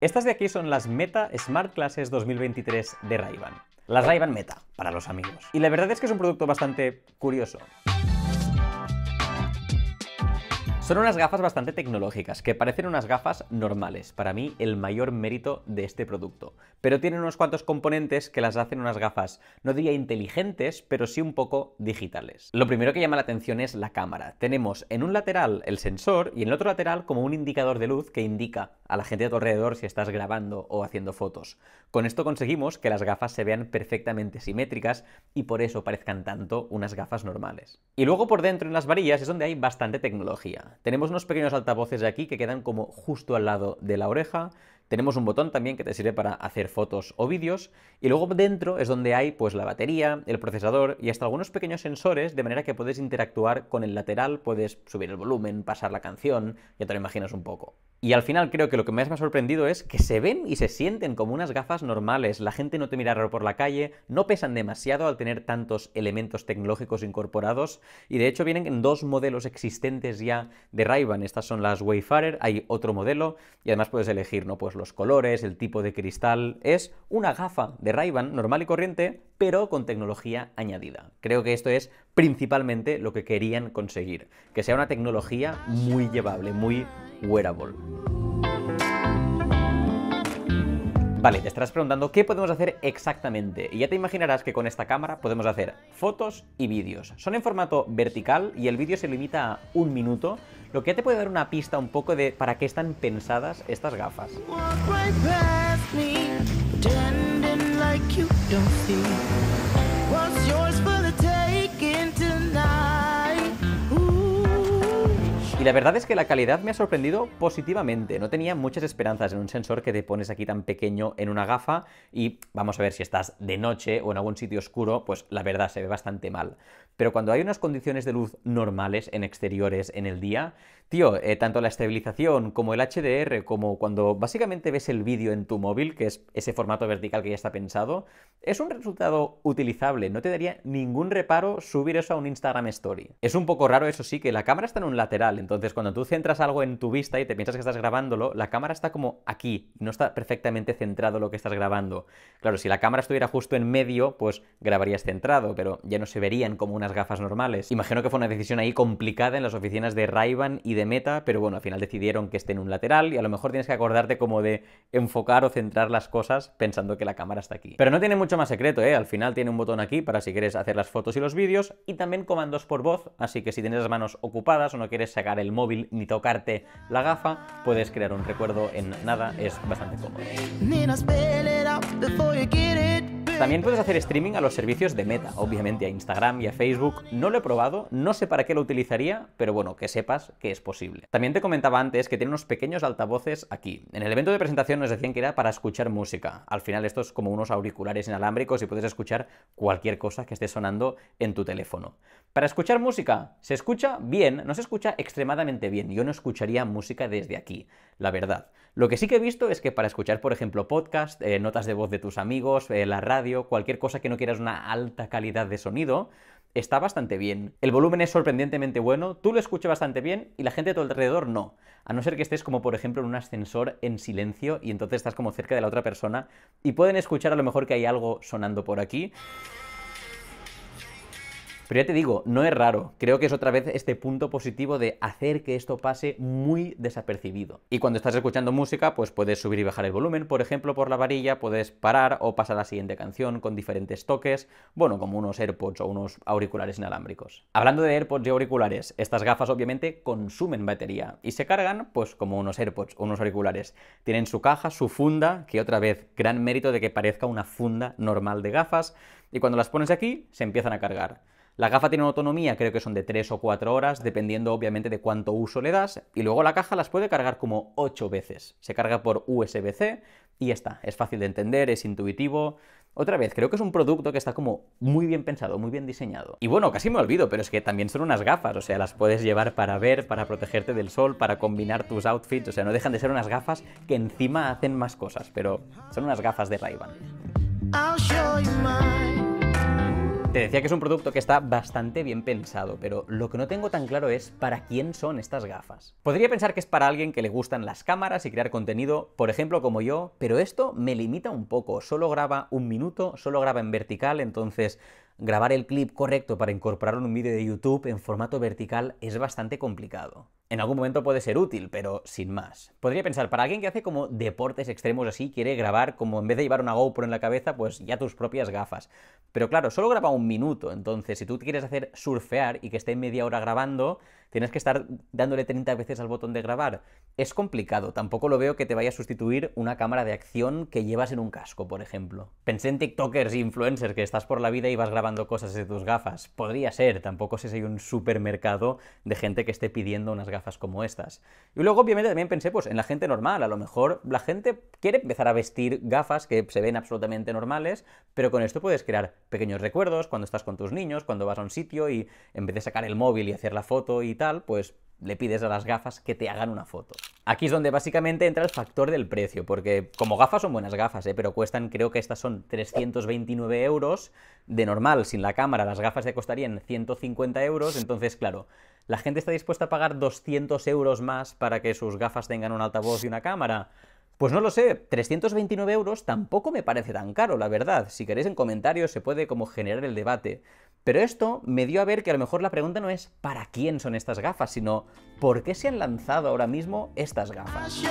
Estas de aquí son las Meta Smart Classes 2023 de ray Las ray Meta, para los amigos. Y la verdad es que es un producto bastante curioso. Son unas gafas bastante tecnológicas, que parecen unas gafas normales, para mí el mayor mérito de este producto, pero tienen unos cuantos componentes que las hacen unas gafas, no diría inteligentes, pero sí un poco digitales. Lo primero que llama la atención es la cámara. Tenemos en un lateral el sensor y en el otro lateral como un indicador de luz que indica a la gente a tu alrededor si estás grabando o haciendo fotos. Con esto conseguimos que las gafas se vean perfectamente simétricas y por eso parezcan tanto unas gafas normales. Y luego por dentro en las varillas es donde hay bastante tecnología. Tenemos unos pequeños altavoces de aquí que quedan como justo al lado de la oreja. Tenemos un botón también que te sirve para hacer fotos o vídeos. Y luego dentro es donde hay pues la batería, el procesador y hasta algunos pequeños sensores de manera que puedes interactuar con el lateral, puedes subir el volumen, pasar la canción, ya te lo imaginas un poco. Y al final creo que lo que más me ha sorprendido es que se ven y se sienten como unas gafas normales, la gente no te mira raro por la calle, no pesan demasiado al tener tantos elementos tecnológicos incorporados y de hecho vienen en dos modelos existentes ya de ray estas son las Wayfarer, hay otro modelo y además puedes elegir ¿no? pues los colores, el tipo de cristal, es una gafa de ray normal y corriente pero con tecnología añadida. Creo que esto es principalmente lo que querían conseguir, que sea una tecnología muy llevable, muy wearable. Vale, te estarás preguntando qué podemos hacer exactamente. Y ya te imaginarás que con esta cámara podemos hacer fotos y vídeos. Son en formato vertical y el vídeo se limita a un minuto, lo que ya te puede dar una pista un poco de para qué están pensadas estas gafas. la verdad es que la calidad me ha sorprendido positivamente. No tenía muchas esperanzas en un sensor que te pones aquí tan pequeño en una gafa y vamos a ver si estás de noche o en algún sitio oscuro, pues la verdad se ve bastante mal. Pero cuando hay unas condiciones de luz normales en exteriores en el día, Tío, eh, tanto la estabilización como el HDR, como cuando básicamente ves el vídeo en tu móvil, que es ese formato vertical que ya está pensado, es un resultado utilizable. No te daría ningún reparo subir eso a un Instagram Story. Es un poco raro, eso sí, que la cámara está en un lateral. Entonces, cuando tú centras algo en tu vista y te piensas que estás grabándolo, la cámara está como aquí. No está perfectamente centrado lo que estás grabando. Claro, si la cámara estuviera justo en medio, pues grabarías centrado, pero ya no se verían como unas gafas normales. Imagino que fue una decisión ahí complicada en las oficinas de Ray-Ban y de meta, pero bueno, al final decidieron que esté en un lateral y a lo mejor tienes que acordarte como de enfocar o centrar las cosas pensando que la cámara está aquí. Pero no tiene mucho más secreto, ¿eh? Al final tiene un botón aquí para si quieres hacer las fotos y los vídeos y también comandos por voz, así que si tienes las manos ocupadas o no quieres sacar el móvil ni tocarte la gafa, puedes crear un recuerdo en nada, es bastante cómodo. También puedes hacer streaming a los servicios de Meta, obviamente a Instagram y a Facebook. No lo he probado, no sé para qué lo utilizaría, pero bueno, que sepas que es posible. También te comentaba antes que tiene unos pequeños altavoces aquí. En el evento de presentación nos decían que era para escuchar música. Al final esto es como unos auriculares inalámbricos y puedes escuchar cualquier cosa que esté sonando en tu teléfono. Para escuchar música, se escucha bien, no se escucha extremadamente bien. Yo no escucharía música desde aquí, la verdad. Lo que sí que he visto es que para escuchar, por ejemplo, podcast, eh, notas de voz de tus amigos, eh, la radio, cualquier cosa que no quieras una alta calidad de sonido, está bastante bien. El volumen es sorprendentemente bueno, tú lo escuchas bastante bien y la gente de tu alrededor no. A no ser que estés como por ejemplo en un ascensor en silencio y entonces estás como cerca de la otra persona y pueden escuchar a lo mejor que hay algo sonando por aquí. Pero ya te digo, no es raro. Creo que es otra vez este punto positivo de hacer que esto pase muy desapercibido. Y cuando estás escuchando música, pues puedes subir y bajar el volumen, por ejemplo, por la varilla, puedes parar o pasar a la siguiente canción con diferentes toques, bueno, como unos AirPods o unos auriculares inalámbricos. Hablando de AirPods y auriculares, estas gafas obviamente consumen batería y se cargan, pues como unos AirPods o unos auriculares. Tienen su caja, su funda, que otra vez, gran mérito de que parezca una funda normal de gafas, y cuando las pones aquí, se empiezan a cargar. La gafa tiene una autonomía, creo que son de 3 o 4 horas, dependiendo obviamente de cuánto uso le das. Y luego la caja las puede cargar como 8 veces. Se carga por USB-C y está. Es fácil de entender, es intuitivo. Otra vez, creo que es un producto que está como muy bien pensado, muy bien diseñado. Y bueno, casi me olvido, pero es que también son unas gafas, o sea, las puedes llevar para ver, para protegerte del sol, para combinar tus outfits, o sea, no dejan de ser unas gafas que encima hacen más cosas, pero son unas gafas de Ray-Ban. Te decía que es un producto que está bastante bien pensado, pero lo que no tengo tan claro es para quién son estas gafas. Podría pensar que es para alguien que le gustan las cámaras y crear contenido, por ejemplo como yo, pero esto me limita un poco, solo graba un minuto, solo graba en vertical, entonces grabar el clip correcto para incorporarlo en un vídeo de YouTube en formato vertical es bastante complicado en algún momento puede ser útil, pero sin más. Podría pensar, para alguien que hace como deportes extremos así, quiere grabar como en vez de llevar una GoPro en la cabeza, pues ya tus propias gafas. Pero claro, solo graba un minuto, entonces si tú quieres hacer surfear y que esté media hora grabando, tienes que estar dándole 30 veces al botón de grabar. Es complicado, tampoco lo veo que te vaya a sustituir una cámara de acción que llevas en un casco, por ejemplo. Pensé en TikTokers e influencers que estás por la vida y vas grabando cosas de tus gafas. Podría ser, tampoco sé si hay un supermercado de gente que esté pidiendo unas gafas gafas como estas. Y luego, obviamente, también pensé pues, en la gente normal. A lo mejor la gente quiere empezar a vestir gafas que se ven absolutamente normales, pero con esto puedes crear pequeños recuerdos cuando estás con tus niños, cuando vas a un sitio y en vez de sacar el móvil y hacer la foto y tal, pues le pides a las gafas que te hagan una foto. Aquí es donde básicamente entra el factor del precio, porque como gafas son buenas gafas, ¿eh? pero cuestan, creo que estas son 329 euros, de normal, sin la cámara, las gafas te costarían 150 euros, entonces claro, ¿La gente está dispuesta a pagar 200 euros más para que sus gafas tengan un altavoz y una cámara? Pues no lo sé, 329 euros tampoco me parece tan caro, la verdad. Si queréis en comentarios se puede como generar el debate. Pero esto me dio a ver que a lo mejor la pregunta no es ¿para quién son estas gafas? sino ¿por qué se han lanzado ahora mismo estas gafas?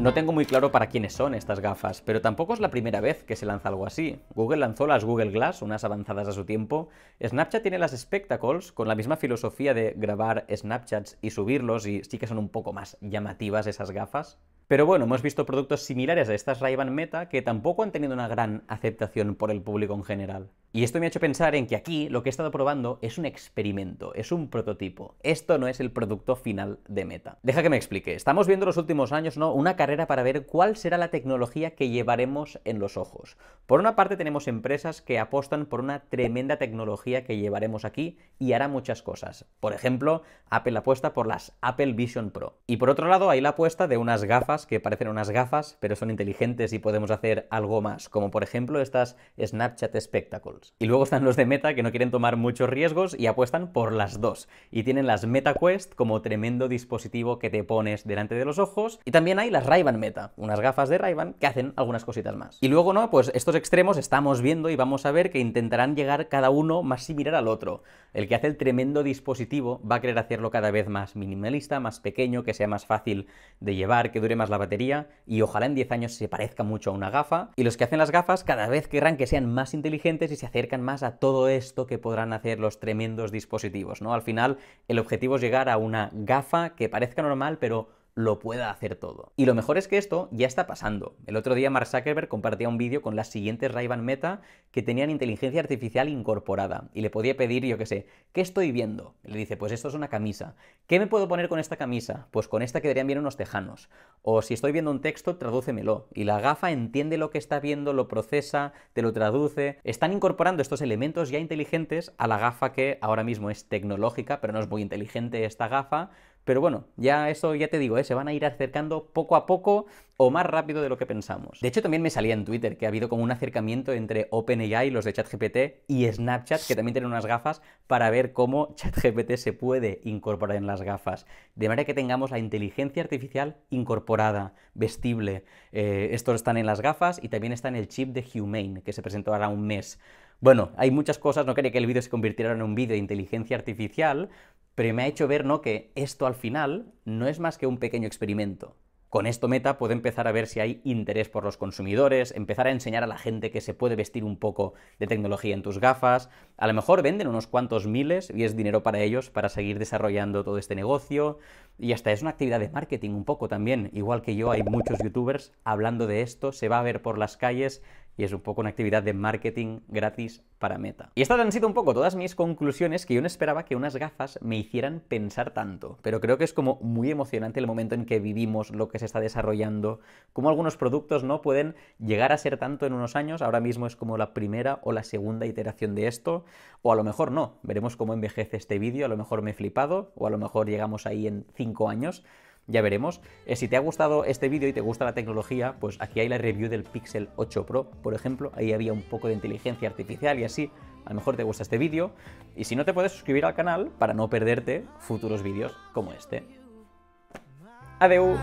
No tengo muy claro para quiénes son estas gafas, pero tampoco es la primera vez que se lanza algo así. Google lanzó las Google Glass, unas avanzadas a su tiempo. Snapchat tiene las Spectacles, con la misma filosofía de grabar Snapchats y subirlos, y sí que son un poco más llamativas esas gafas. Pero bueno, hemos visto productos similares a estas Ray-Ban Meta que tampoco han tenido una gran aceptación por el público en general. Y esto me ha hecho pensar en que aquí lo que he estado probando es un experimento, es un prototipo. Esto no es el producto final de Meta. Deja que me explique. Estamos viendo los últimos años, ¿no? Una carrera para ver cuál será la tecnología que llevaremos en los ojos. Por una parte tenemos empresas que apostan por una tremenda tecnología que llevaremos aquí y hará muchas cosas. Por ejemplo, Apple apuesta por las Apple Vision Pro. Y por otro lado hay la apuesta de unas gafas que parecen unas gafas, pero son inteligentes y podemos hacer algo más, como por ejemplo estas Snapchat Spectacles. Y luego están los de Meta que no quieren tomar muchos riesgos y apuestan por las dos. Y tienen las Meta como tremendo dispositivo que te pones delante de los ojos. Y también hay las ray Meta, unas gafas de ray que hacen algunas cositas más. Y luego, ¿no? Pues estos extremos estamos viendo y vamos a ver que intentarán llegar cada uno más similar al otro. El que hace el tremendo dispositivo va a querer hacerlo cada vez más minimalista, más pequeño, que sea más fácil de llevar, que dure más la batería y ojalá en 10 años se parezca mucho a una gafa. Y los que hacen las gafas cada vez querrán que sean más inteligentes y se acercan más a todo esto que podrán hacer los tremendos dispositivos, ¿no? Al final, el objetivo es llegar a una gafa que parezca normal, pero lo pueda hacer todo. Y lo mejor es que esto ya está pasando. El otro día Mark Zuckerberg compartía un vídeo con las siguientes ray Meta que tenían inteligencia artificial incorporada y le podía pedir, yo qué sé, ¿qué estoy viendo? le dice, pues esto es una camisa. ¿Qué me puedo poner con esta camisa? Pues con esta quedarían bien unos tejanos. O si estoy viendo un texto, tradúcemelo. Y la gafa entiende lo que está viendo, lo procesa, te lo traduce. Están incorporando estos elementos ya inteligentes a la gafa que ahora mismo es tecnológica, pero no es muy inteligente esta gafa, pero bueno, ya eso ya te digo, ¿eh? se van a ir acercando poco a poco o más rápido de lo que pensamos. De hecho, también me salía en Twitter que ha habido como un acercamiento entre OpenAI, los de ChatGPT, y Snapchat, que también tienen unas gafas, para ver cómo ChatGPT se puede incorporar en las gafas. De manera que tengamos la inteligencia artificial incorporada, vestible. Eh, estos están en las gafas y también está en el chip de Humane, que se presentó ahora un mes. Bueno, hay muchas cosas, no quería que el vídeo se convirtiera en un vídeo de inteligencia artificial, pero me ha hecho ver ¿no? que esto al final no es más que un pequeño experimento. Con esto Meta puede empezar a ver si hay interés por los consumidores, empezar a enseñar a la gente que se puede vestir un poco de tecnología en tus gafas. A lo mejor venden unos cuantos miles y es dinero para ellos para seguir desarrollando todo este negocio. Y hasta es una actividad de marketing un poco también. Igual que yo, hay muchos youtubers hablando de esto, se va a ver por las calles y es un poco una actividad de marketing gratis para Meta. Y estas han sido un poco todas mis conclusiones que yo no esperaba que unas gafas me hicieran pensar tanto, pero creo que es como muy emocionante el momento en que vivimos, lo que se está desarrollando, cómo algunos productos no pueden llegar a ser tanto en unos años, ahora mismo es como la primera o la segunda iteración de esto, o a lo mejor no, veremos cómo envejece este vídeo, a lo mejor me he flipado, o a lo mejor llegamos ahí en cinco años, ya veremos. Eh, si te ha gustado este vídeo y te gusta la tecnología, pues aquí hay la review del Pixel 8 Pro, por ejemplo, ahí había un poco de inteligencia artificial y así, a lo mejor te gusta este vídeo, y si no te puedes suscribir al canal para no perderte futuros vídeos como este. Adeu.